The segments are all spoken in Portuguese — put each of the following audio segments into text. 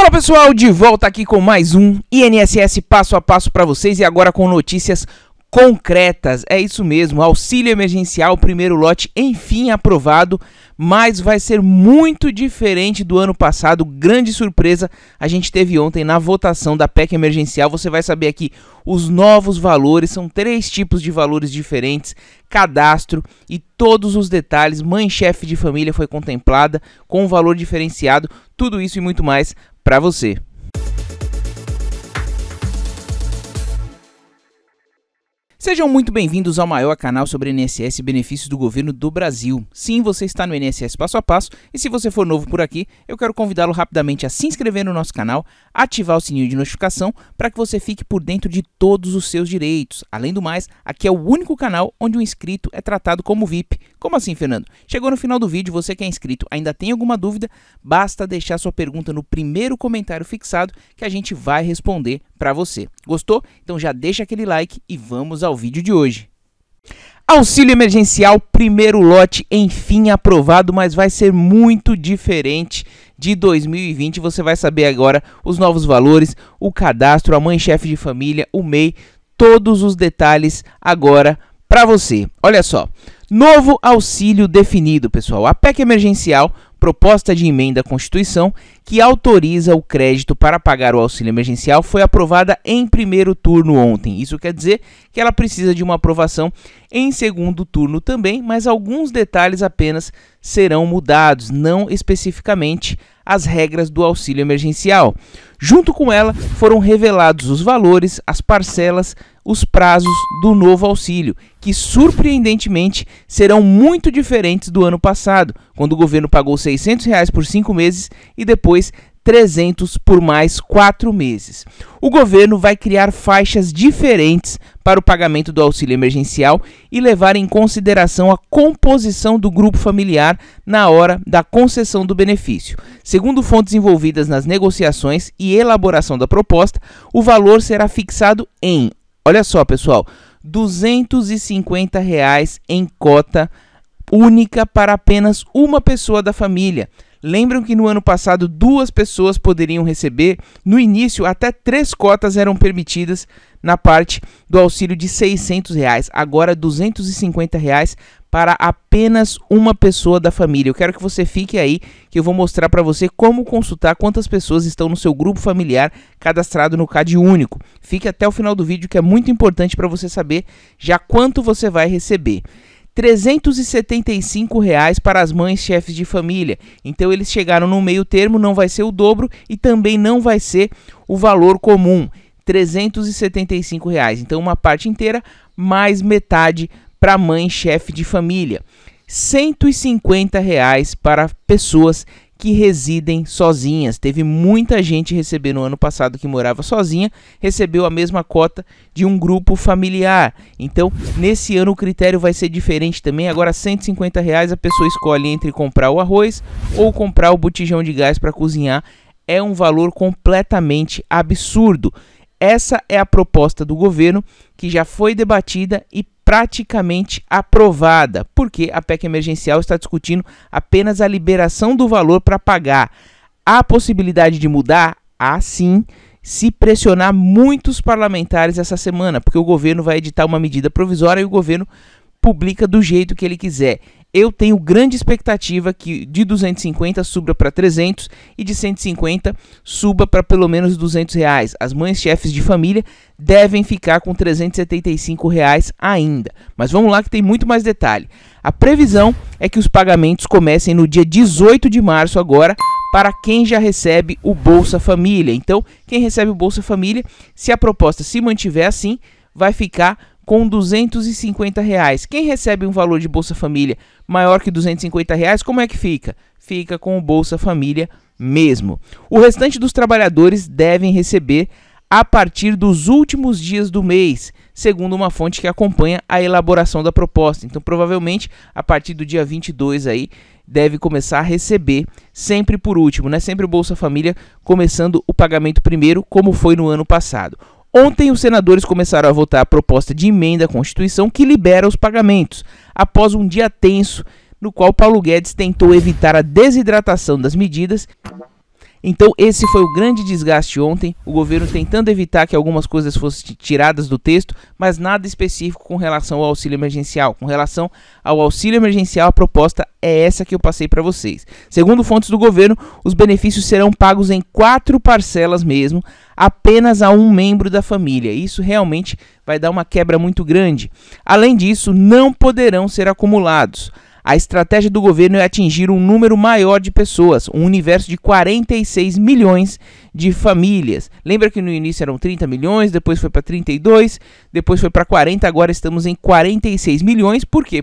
Fala pessoal, de volta aqui com mais um INSS passo a passo para vocês e agora com notícias concretas. É isso mesmo, auxílio emergencial, primeiro lote, enfim aprovado, mas vai ser muito diferente do ano passado. Grande surpresa a gente teve ontem na votação da PEC emergencial. Você vai saber aqui os novos valores, são três tipos de valores diferentes: cadastro e todos os detalhes. Mãe chefe de família foi contemplada com um valor diferenciado. Tudo isso e muito mais para você. Sejam muito bem-vindos ao maior canal sobre INSS e benefícios do governo do Brasil. Sim, você está no INSS Passo a Passo e se você for novo por aqui, eu quero convidá-lo rapidamente a se inscrever no nosso canal, ativar o sininho de notificação para que você fique por dentro de todos os seus direitos. Além do mais, aqui é o único canal onde um inscrito é tratado como VIP. Como assim, Fernando? Chegou no final do vídeo, você que é inscrito ainda tem alguma dúvida? Basta deixar sua pergunta no primeiro comentário fixado que a gente vai responder para você. Gostou? Então já deixa aquele like e vamos ao vídeo de hoje. Auxílio emergencial, primeiro lote, enfim aprovado, mas vai ser muito diferente de 2020. Você vai saber agora os novos valores, o cadastro, a mãe chefe de família, o MEI, todos os detalhes agora para você. Olha só, novo auxílio definido, pessoal. A PEC emergencial proposta de emenda à Constituição que autoriza o crédito para pagar o auxílio emergencial foi aprovada em primeiro turno ontem. Isso quer dizer que ela precisa de uma aprovação em segundo turno também, mas alguns detalhes apenas serão mudados, não especificamente as regras do auxílio emergencial. Junto com ela foram revelados os valores, as parcelas, os prazos do novo auxílio, que surpreendentemente serão muito diferentes do ano passado, quando o governo pagou R$ 600 reais por cinco meses e depois 300 por mais quatro meses. O governo vai criar faixas diferentes para o pagamento do auxílio emergencial e levar em consideração a composição do grupo familiar na hora da concessão do benefício. Segundo fontes envolvidas nas negociações e elaboração da proposta, o valor será fixado em, olha só pessoal, R$ 250 reais em cota única para apenas uma pessoa da família Lembram que no ano passado duas pessoas poderiam receber, no início até três cotas eram permitidas na parte do auxílio de 600 reais, agora 250 reais para apenas uma pessoa da família. Eu quero que você fique aí, que eu vou mostrar para você como consultar quantas pessoas estão no seu grupo familiar cadastrado no CAD único. Fique até o final do vídeo que é muito importante para você saber já quanto você vai receber. R$ 375 reais para as mães chefes de família. Então eles chegaram no meio termo, não vai ser o dobro e também não vai ser o valor comum, R$ 375 reais. Então uma parte inteira mais metade para mãe chefe de família. R$ 150 reais para pessoas que residem sozinhas. Teve muita gente recebendo no ano passado que morava sozinha, recebeu a mesma cota de um grupo familiar. Então, nesse ano o critério vai ser diferente também. Agora, 150 reais a pessoa escolhe entre comprar o arroz ou comprar o botijão de gás para cozinhar. É um valor completamente absurdo. Essa é a proposta do governo que já foi debatida e praticamente aprovada, porque a PEC emergencial está discutindo apenas a liberação do valor para pagar. Há possibilidade de mudar? Assim, sim, se pressionar muitos parlamentares essa semana, porque o governo vai editar uma medida provisória e o governo publica do jeito que ele quiser eu tenho grande expectativa que de 250 suba para 300 e de 150 suba para pelo menos 200 reais. As mães chefes de família devem ficar com 375 reais ainda. Mas vamos lá que tem muito mais detalhe. A previsão é que os pagamentos comecem no dia 18 de março agora para quem já recebe o Bolsa Família. Então, quem recebe o Bolsa Família, se a proposta se mantiver assim, vai ficar com 250 reais. Quem recebe um valor de Bolsa Família maior que 250 reais, como é que fica? Fica com o Bolsa Família mesmo. O restante dos trabalhadores devem receber a partir dos últimos dias do mês, segundo uma fonte que acompanha a elaboração da proposta. Então, provavelmente, a partir do dia 22 aí, deve começar a receber sempre por último, né? Sempre o Bolsa Família começando o pagamento primeiro, como foi no ano passado. Ontem, os senadores começaram a votar a proposta de emenda à Constituição que libera os pagamentos, após um dia tenso no qual Paulo Guedes tentou evitar a desidratação das medidas então esse foi o grande desgaste ontem, o governo tentando evitar que algumas coisas fossem tiradas do texto, mas nada específico com relação ao auxílio emergencial. Com relação ao auxílio emergencial, a proposta é essa que eu passei para vocês. Segundo fontes do governo, os benefícios serão pagos em quatro parcelas mesmo, apenas a um membro da família. Isso realmente vai dar uma quebra muito grande. Além disso, não poderão ser acumulados. A estratégia do governo é atingir um número maior de pessoas, um universo de 46 milhões de famílias. Lembra que no início eram 30 milhões, depois foi para 32, depois foi para 40, agora estamos em 46 milhões. Por quê?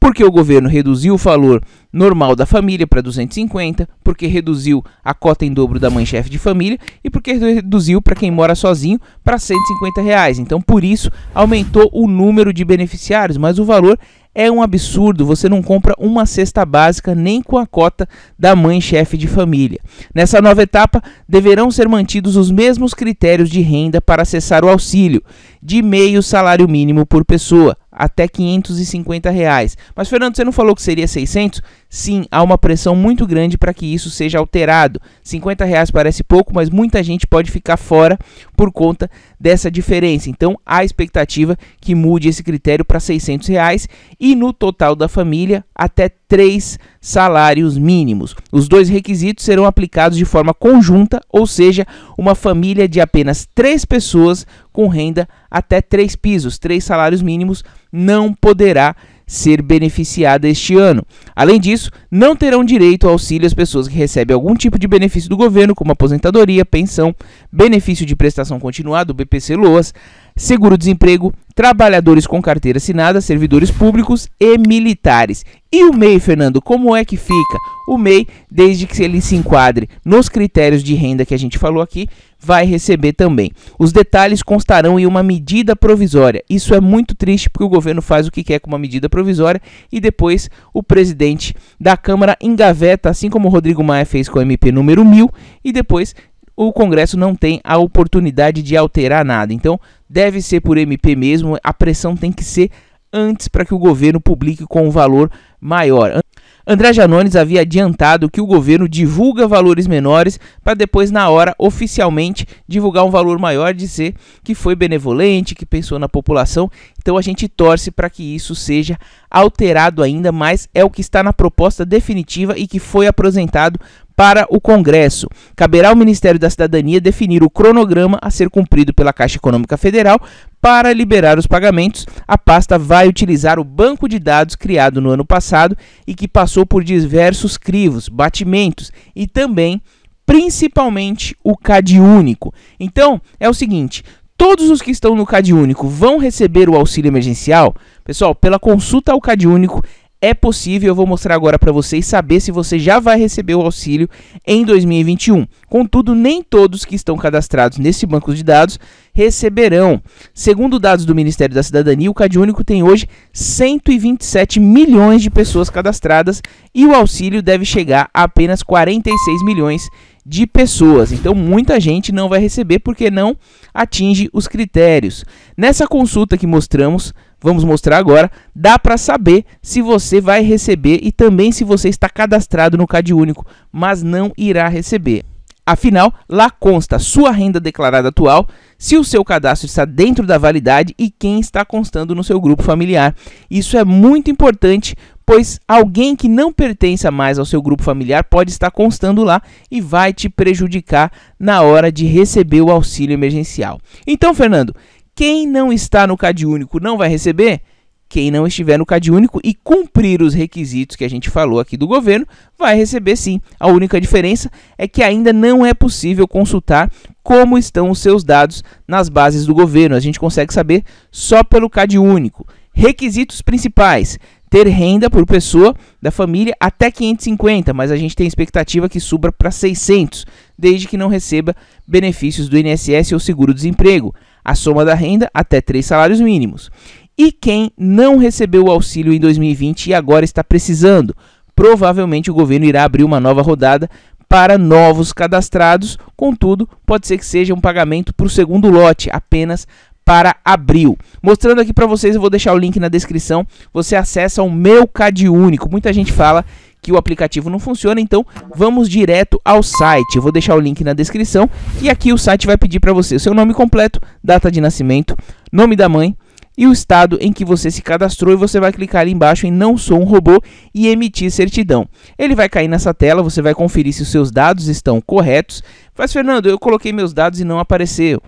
porque o governo reduziu o valor normal da família para 250, porque reduziu a cota em dobro da mãe chefe de família e porque reduziu para quem mora sozinho para 150 reais. Então, por isso, aumentou o número de beneficiários, mas o valor é um absurdo, você não compra uma cesta básica nem com a cota da mãe chefe de família. Nessa nova etapa, deverão ser mantidos os mesmos critérios de renda para acessar o auxílio, de meio salário mínimo por pessoa, até 550 reais. Mas Fernando, você não falou que seria 600? Sim, há uma pressão muito grande para que isso seja alterado. 50 reais parece pouco, mas muita gente pode ficar fora por conta dessa diferença. Então, há expectativa que mude esse critério para R$ 600 reais e no total da família até três salários mínimos. Os dois requisitos serão aplicados de forma conjunta, ou seja, uma família de apenas três pessoas com renda até três pisos, três salários mínimos, não poderá ser beneficiada este ano. Além disso, não terão direito ao auxílio as pessoas que recebem algum tipo de benefício do governo, como aposentadoria, pensão, benefício de prestação continuada, BPC-LOAS, seguro-desemprego, trabalhadores com carteira assinada, servidores públicos e militares. E o MEI, Fernando, como é que fica? O MEI, desde que ele se enquadre nos critérios de renda que a gente falou aqui, vai receber também. Os detalhes constarão em uma medida provisória. Isso é muito triste porque o governo faz o que quer com uma medida provisória e depois o presidente da Câmara engaveta, assim como o Rodrigo Maia fez com o MP número 1000, e depois o Congresso não tem a oportunidade de alterar nada. Então, deve ser por MP mesmo, a pressão tem que ser antes para que o governo publique com um valor maior. André Janones havia adiantado que o governo divulga valores menores para depois, na hora, oficialmente divulgar um valor maior, dizer que foi benevolente, que pensou na população. Então a gente torce para que isso seja alterado ainda, mas é o que está na proposta definitiva e que foi apresentado para o Congresso. Caberá ao Ministério da Cidadania definir o cronograma a ser cumprido pela Caixa Econômica Federal para liberar os pagamentos. A pasta vai utilizar o banco de dados criado no ano passado e que passou por diversos crivos, batimentos e também principalmente o CAD único. Então, é o seguinte, todos os que estão no CAD único vão receber o auxílio emergencial? Pessoal, pela consulta ao CAD único é possível, eu vou mostrar agora para vocês saber se você já vai receber o auxílio em 2021. Contudo, nem todos que estão cadastrados nesse banco de dados receberão. Segundo dados do Ministério da Cidadania, o CadÚnico tem hoje 127 milhões de pessoas cadastradas e o auxílio deve chegar a apenas 46 milhões de pessoas. Então muita gente não vai receber porque não atinge os critérios. Nessa consulta que mostramos, vamos mostrar agora, dá para saber se você vai receber e também se você está cadastrado no CadÚnico, mas não irá receber. Afinal, lá consta sua renda declarada atual, se o seu cadastro está dentro da validade e quem está constando no seu grupo familiar. Isso é muito importante pois alguém que não pertença mais ao seu grupo familiar pode estar constando lá e vai te prejudicar na hora de receber o auxílio emergencial. Então, Fernando, quem não está no CAD único não vai receber? Quem não estiver no CAD único e cumprir os requisitos que a gente falou aqui do governo, vai receber sim. A única diferença é que ainda não é possível consultar como estão os seus dados nas bases do governo. A gente consegue saber só pelo CAD único. Requisitos principais: ter renda por pessoa da família até 550, mas a gente tem expectativa que suba para 600, desde que não receba benefícios do INSS ou seguro-desemprego, a soma da renda até três salários mínimos. E quem não recebeu o auxílio em 2020 e agora está precisando? Provavelmente o governo irá abrir uma nova rodada para novos cadastrados, contudo, pode ser que seja um pagamento para o segundo lote, apenas para abril. Mostrando aqui para vocês, eu vou deixar o link na descrição. Você acessa o meu CAD único. Muita gente fala que o aplicativo não funciona, então vamos direto ao site. Eu vou deixar o link na descrição e aqui o site vai pedir para você o seu nome completo, data de nascimento, nome da mãe e o estado em que você se cadastrou e você vai clicar ali embaixo em não sou um robô e emitir certidão. Ele vai cair nessa tela, você vai conferir se os seus dados estão corretos. Mas Fernando, eu coloquei meus dados e não apareceu.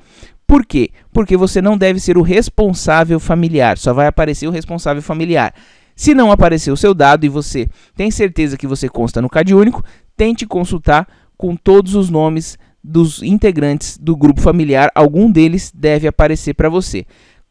Por quê? porque você não deve ser o responsável familiar, só vai aparecer o responsável familiar. Se não aparecer o seu dado e você tem certeza que você consta no CadÚnico, tente consultar com todos os nomes dos integrantes do grupo familiar, algum deles deve aparecer para você.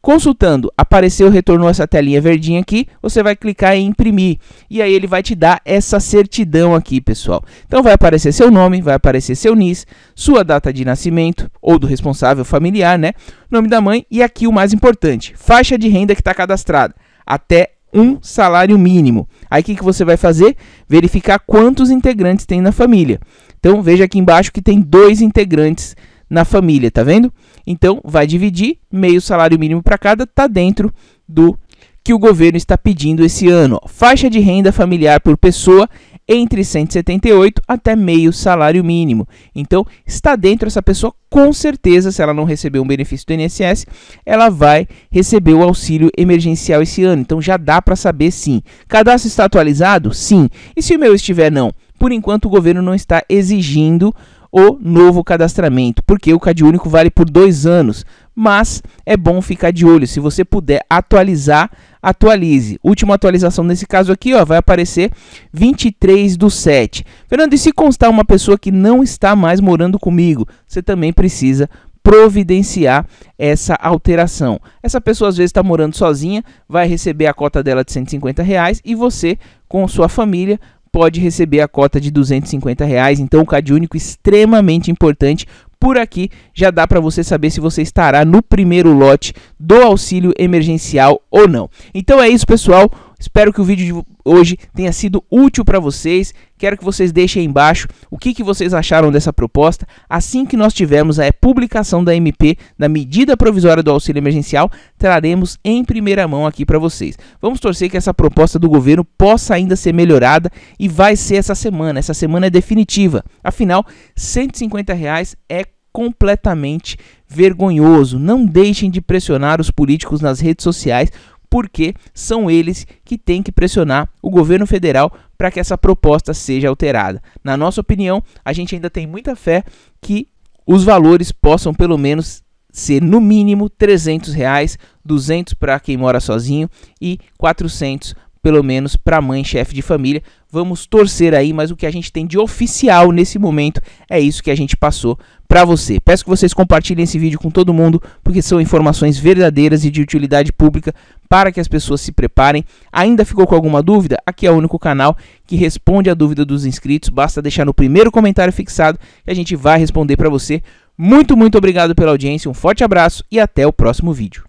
Consultando, apareceu, retornou essa telinha verdinha aqui, você vai clicar em imprimir. E aí ele vai te dar essa certidão aqui, pessoal. Então vai aparecer seu nome, vai aparecer seu NIS, sua data de nascimento ou do responsável familiar, né? Nome da mãe e aqui o mais importante, faixa de renda que está cadastrada, até um salário mínimo. Aí o que, que você vai fazer? Verificar quantos integrantes tem na família. Então veja aqui embaixo que tem dois integrantes na família, tá vendo? Então vai dividir meio salário mínimo para cada, tá dentro do que o governo está pedindo esse ano. Ó. Faixa de renda familiar por pessoa entre 178 até meio salário mínimo. Então, está dentro essa pessoa, com certeza, se ela não recebeu um benefício do INSS, ela vai receber o auxílio emergencial esse ano. Então, já dá para saber sim. Cadastro está atualizado? Sim. E se o meu estiver não? Por enquanto, o governo não está exigindo o novo cadastramento, porque o Cade Único vale por dois anos, mas é bom ficar de olho. Se você puder atualizar, atualize. Última atualização nesse caso aqui, ó, vai aparecer 23 do 7. Fernando, e se constar uma pessoa que não está mais morando comigo, você também precisa providenciar essa alteração. Essa pessoa às vezes está morando sozinha, vai receber a cota dela de 150 reais e você, com sua família, pode receber a cota de 250 reais. Então, o Cade Único extremamente importante. Por aqui já dá para você saber se você estará no primeiro lote do auxílio emergencial ou não. Então é isso, pessoal. Espero que o vídeo de hoje tenha sido útil para vocês. Quero que vocês deixem aí embaixo o que, que vocês acharam dessa proposta. Assim que nós tivermos a publicação da MP, da medida provisória do auxílio emergencial, traremos em primeira mão aqui para vocês. Vamos torcer que essa proposta do governo possa ainda ser melhorada e vai ser essa semana. Essa semana é definitiva. Afinal, R$ 150 reais é completamente vergonhoso. Não deixem de pressionar os políticos nas redes sociais porque são eles que têm que pressionar o governo federal para que essa proposta seja alterada. Na nossa opinião, a gente ainda tem muita fé que os valores possam pelo menos ser no mínimo 300 reais, 200 para quem mora sozinho e 400 pelo menos para mãe chefe de família. Vamos torcer aí, mas o que a gente tem de oficial nesse momento é isso que a gente passou para você. Peço que vocês compartilhem esse vídeo com todo mundo, porque são informações verdadeiras e de utilidade pública para que as pessoas se preparem. Ainda ficou com alguma dúvida? Aqui é o único canal que responde a dúvida dos inscritos. Basta deixar no primeiro comentário fixado que a gente vai responder para você. Muito, muito obrigado pela audiência, um forte abraço e até o próximo vídeo.